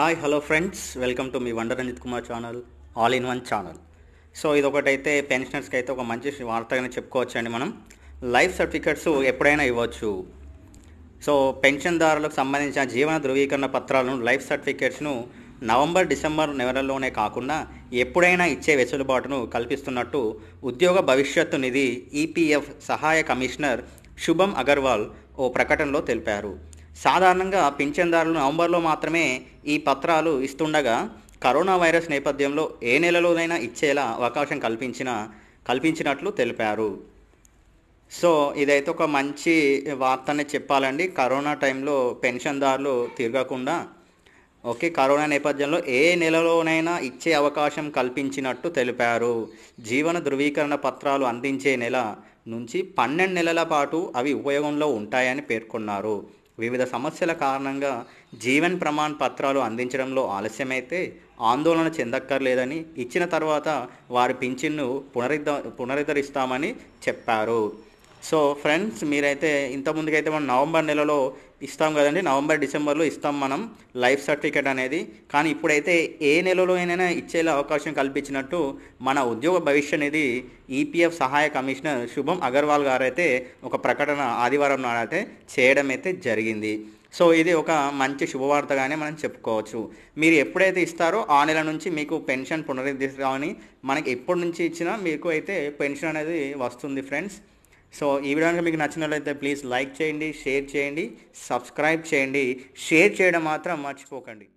hi hello friends welcome to మీ wonder Ranjith Kumar channel all in one channel so ఇదొకటైతే పెన్షనర్స్కి అయితే ఒక మంచి వార్తగానే చెప్పుకోవచ్చండి మనం లైఫ్ సర్టిఫికెట్స్ ఎప్పుడైనా ఇవ్వచ్చు సో పెన్షన్దారులకు సంబంధించిన జీవన ధృవీకరణ పత్రాలను లైఫ్ సర్టిఫికెట్స్ను నవంబర్ డిసెంబర్ నెలల్లోనే కాకుండా ఎప్పుడైనా ఇచ్చే వెసులుబాటును కల్పిస్తున్నట్టు ఉద్యోగ భవిష్యత్తు నిధి ఈపీఎఫ్ e సహాయ కమిషనర్ శుభం అగర్వాల్ ఓ ప్రకటనలో తెలిపారు సాధారణంగా పింఛన్దారులు నవంబర్లో మాత్రమే ఈ పత్రాలు ఇస్తుండగా కరోనా వైరస్ నేపథ్యంలో ఏ నెలలోనైనా ఇచ్చేలా అవకాశం కల్పించిన కల్పించినట్లు తెలిపారు సో ఇదైతే ఒక మంచి వార్తనే చెప్పాలండి కరోనా టైంలో పెన్షన్దారులు తిరగకుండా ఓకే కరోనా నేపథ్యంలో ఏ నెలలోనైనా ఇచ్చే అవకాశం కల్పించినట్టు తెలిపారు జీవన ధృవీకరణ పత్రాలు అందించే నెల నుంచి పన్నెండు నెలల పాటు అవి ఉపయోగంలో ఉంటాయని పేర్కొన్నారు వివిధ సమస్యల కారణంగా జీవన్ ప్రమాణ్ పత్రాలు అందించడంలో ఆలస్యమైతే ఆందోళన చెందక్కర్లేదని ఇచ్చిన తర్వాత వారి పింఛన్ను పునరుద్ధ పునరుద్ధరిస్తామని చెప్పారు సో ఫ్రెండ్స్ మీరైతే ఇంతకుముందుకైతే మనం నవంబర్ నెలలో ఇస్తాం కదండి నవంబర్ డిసెంబర్లో ఇస్తాం మనం లైఫ్ సర్టిఫికేట్ అనేది కానీ ఇప్పుడైతే ఏ నెలలో అయినైనా ఇచ్చేలా అవకాశం కల్పించినట్టు మన ఉద్యోగ భవిష్య నిధి ఈపీఎఫ్ సహాయ కమిషనర్ శుభం అగర్వాల్ గారు అయితే ఒక ప్రకటన ఆదివారం నాడైతే చేయడం అయితే జరిగింది సో ఇది ఒక మంచి శుభవార్తగానే మనం చెప్పుకోవచ్చు మీరు ఎప్పుడైతే ఇస్తారో ఆ నెల నుంచి మీకు పెన్షన్ పునరుద్ధిస్తామని మనకి ఎప్పటి నుంచి ఇచ్చినా మీకు అయితే పెన్షన్ అనేది వస్తుంది ఫ్రెండ్స్ సో ఈ వీడియో మీకు నచ్చినట్లయితే ప్లీజ్ లైక్ చేయండి షేర్ చేయండి సబ్స్క్రైబ్ చేయండి షేర్ చేయడం మాత్రం మర్చిపోకండి